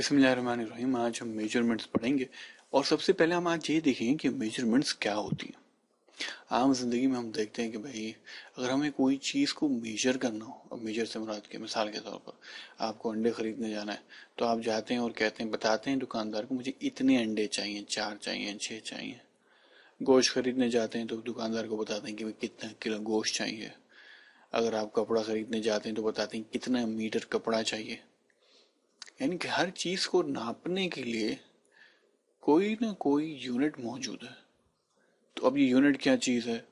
बिसमीम आज हम मेजरमेंट्स पढ़ेंगे और सबसे पहले हम आज ये देखेंगे कि मेजरमेंट्स क्या होती हैं आम जिंदगी में हम देखते हैं कि भाई अगर हमें कोई चीज़ को मेजर करना हो और मेजर से मुराद के मिसाल के तौर पर आपको अंडे खरीदने जाना है तो आप जाते हैं और कहते हैं बताते हैं दुकानदार को मुझे इतने अंडे चाहिए चार चाहिए छः चाहिए गोश्त खरीदने जाते हैं तो दुकानदार को बताते हैं कि कितना किलो गोश्त चाहिए अगर आप कपड़ा खरीदने जाते हैं तो बताते हैं कितना मीटर कपड़ा चाहिए यानी कि हर चीज को नापने के लिए कोई ना कोई यूनिट मौजूद है तो अब ये यूनिट क्या चीज है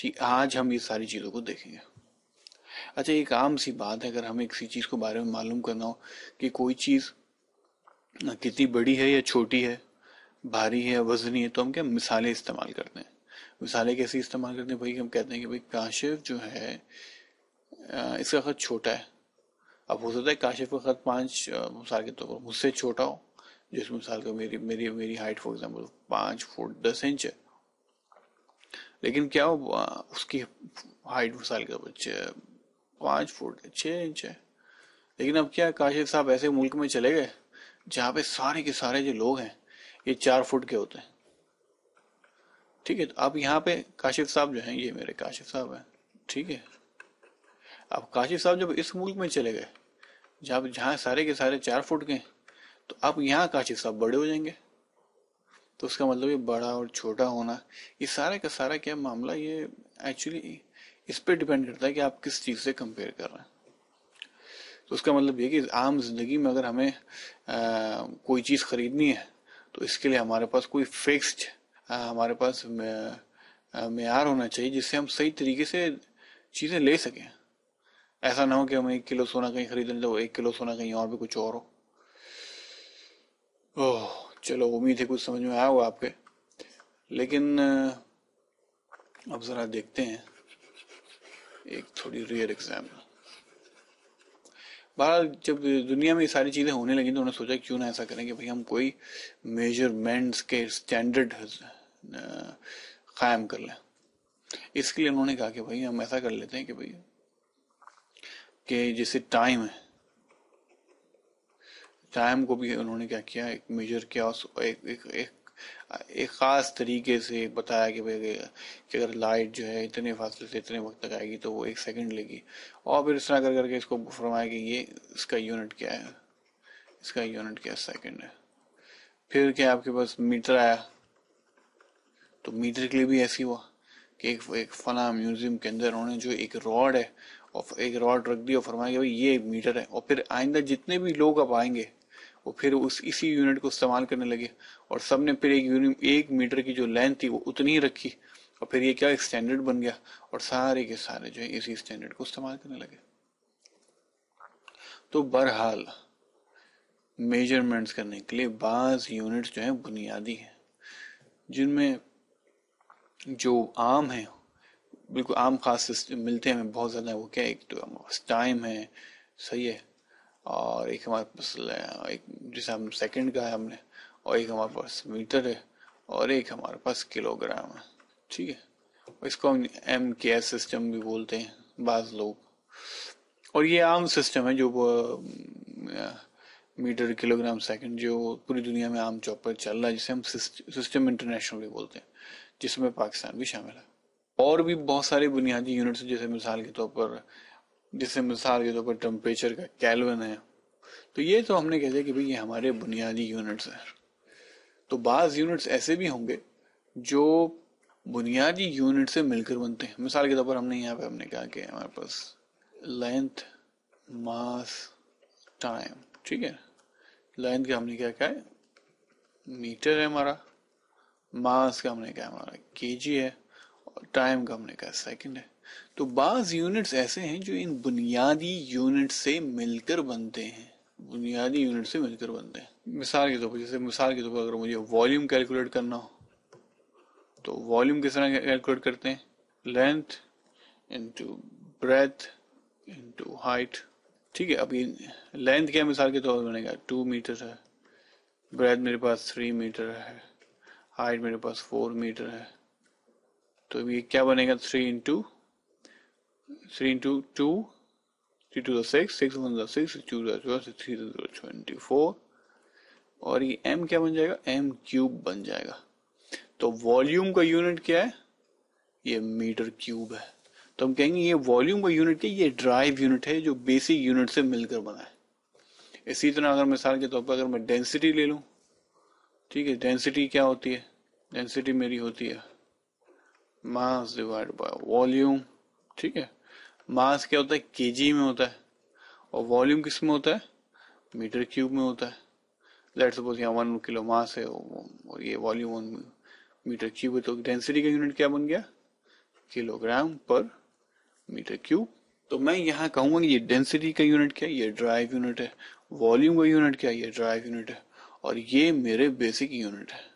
सी आज हम ये सारी चीजों को देखेंगे अच्छा एक आम सी बात है अगर हमें किसी चीज को बारे में मालूम करना हो कि कोई चीज कितनी बड़ी है या छोटी है भारी है या वजनी है तो हम क्या मिसालें इस्तेमाल करते हैं मिसालें कैसे इस्तेमाल करते हैं भाई हम कहते हैं कि भाई काशिफ जो है इसका खत छोटा है अब हो सकता है काशिफ का ख़त पाँच मिसाल के तौर पर तो मुझसे छोटा हो जिस मिसाल का मेरी मेरी मेरी हाइट फॉर एग्जांपल पाँच फुट दस इंच है लेकिन क्या हो उसकी हाइट मिसाल के तौर पर पाँच फुट छः इंच है लेकिन अब क्या काशिफ साहब ऐसे मुल्क में चले गए जहाँ पे सारे के सारे जो लोग हैं ये चार फुट के होते हैं ठीक है तो अब यहाँ पे काशिफ साहब जो हैं ये मेरे काशिफ साहब हैं ठीक है अब काशी साहब जब इस मुल्क में चले गए जब जहाँ सारे के सारे चार फुट गए तो अब यहाँ काशी साहब बड़े हो जाएंगे तो उसका मतलब ये बड़ा और छोटा होना ये सारा का सारा क्या मामला ये एक्चुअली इस पर डिपेंड करता है कि आप किस चीज़ से कंपेयर कर रहे हैं तो उसका मतलब ये कि आम जिंदगी में अगर हमें आ, कोई चीज़ खरीदनी है तो इसके लिए हमारे पास कोई फिक्स्ड हमारे पास मैार होना चाहिए जिससे हम सही तरीके से चीज़ें ले सकें ऐसा ना हो कि हम एक किलो सोना कहीं लें तो एक किलो सोना कहीं और भी कुछ और हो ओह चलो उम्मीद है कुछ समझ में आया होगा आपके लेकिन अब ज़रा देखते हैं एक थोड़ी रेयर एग्जाम्पल बहरहाल जब दुनिया में ये सारी चीज़ें होने लगी तो उन्होंने सोचा क्यों ना ऐसा करें कि भाई हम कोई मेजरमेंट्स के स्टैंडर्ड क़ायम कर लें इसके लिए उन्होंने कहा कि भाई हम ऐसा कर लेते हैं कि भाई के जैसे टाइम है टाइम को भी उन्होंने क्या किया एक मेजर किया एक एक एक एक ख़ास तरीके से बताया कि भाई कि अगर लाइट जो है इतने फासले से इतने वक्त तक आएगी तो वो एक सेकंड लेगी और फिर इस तरह कर करके इसको फरमाया कि ये इसका यूनिट क्या है इसका यूनिट क्या सेकंड है फिर क्या आपके पास मीटर आया तो मीटर के लिए भी ऐसी हुआ कि एक, एक फला म्यूजियम के अंदर उन्होंने जो एक रॉड है और एक रॉड रख दी और फरमाया भाई ये मीटर है और फिर आइंदा जितने भी लोग अब आएंगे वो फिर उस इसी यूनिट को इस्तेमाल करने लगे और सब ने फिर एक यूनिट एक मीटर की जो लेंथ थी वो उतनी ही रखी और फिर ये क्या स्टैंडर्ड बन गया और सारे के सारे जो है इसी स्टैंडर्ड को इस्तेमाल करने लगे तो बहरहाल मेजरमेंट्स करने के लिए बाज़ यूनिट्स जो है बुनियादी हैं जिनमें जो आम है बिल्कुल आम खास मिलते हैं बहुत ज़्यादा है वो क्या एक तो हमारे पास टाइम है सही है और एक हमारे पास एक जैसे हम सेकंड का है हमने और एक हमारे पास मीटर है और एक हमारे पास किलोग्राम है ठीक है इसको हम एम के एस सिस्टम भी बोलते हैं बाज लोग और ये आम सिस्टम है जो मीटर किलोग्राम सेकंड जो पूरी दुनिया में आम चौक पर चल रहा है जिसे हम सिस्टम इंटरनेशनल भी बोलते हैं जिसमें पाकिस्तान भी शामिल है और भी बहुत सारे बुनियादी यूनिट्स जैसे मिसाल के तौर पर जैसे मिसाल के तौर पर टेम्परेचर का कैलवन है तो ये तो हमने कह दिया कि भाई ये हमारे बुनियादी यूनिट्स हैं तो बाज़ यूनिट्स ऐसे भी होंगे जो बुनियादी यूनिट से मिलकर बनते हैं मिसाल के तौर पर हमने यहाँ पे हमने कहा कि हमारे पास लेंथ मास टाइम ठीक है लेंथ का हमने क्या क्या है मीटर है हमारा मास का हमने क्या हमारा के जी है और टाइम का हमने क्या सेकंड है तो बाज यूनिट्स ऐसे हैं जो इन बुनियादी यूनिट से मिलकर बनते हैं बुनियादी यूनिट से मिलकर बनते हैं मिसाल के तौर पर जैसे मिसाल के तौर पर अगर मुझे वॉल्यूम कैलकुलेट करना हो तो वॉल्यूम किस तरह कैलकुलेट करते हैं length into breadth into height ठीक है अभी लेंथ क्या मिसाल के तौर पर बनेगा टू मीटर है ब्रेथ मेरे पास थ्री मीटर है हाइट मेरे पास फोर मीटर है तो ये क्या बनेगा three into three into two three two six six one जो सिक्स टू जो थ्री जीरो ट्वेंटी फोर और ये एम क्या बन जाएगा एम क्यूब बन जाएगा तो वॉल्यूम का यूनिट क्या है ये मीटर क्यूब है तो हम कहेंगे ये वॉल्यूम का यूनिट है ये ड्राइव यूनिट है जो बेसिक यूनिट से मिलकर बना है इसी तरह अगर मिसाल के तौर पर अगर मैं डेंसिटी ले लूँ ठीक है डेंसिटी क्या होती है डेंसिटी मेरी होती है मास डिवाइड बाय वॉल्यूम ठीक है मास क्या होता है के में होता है और वॉल्यूम किस में होता है मीटर क्यूब में होता है लेट सपोज यहाँ वन किलो मास है और ये वॉल्यूम वन मीटर क्यूब है तो डेंसिटी का यूनिट क्या बन गया किलोग्राम पर मीटर क्यूब तो मैं यहाँ कहूँगा कि ये डेंसिटी का यूनिट क्या है ये ड्राइव यूनिट है वॉल्यूम का यूनिट क्या है ये ड्राइव यूनिट है और ये मेरे बेसिक यूनिट है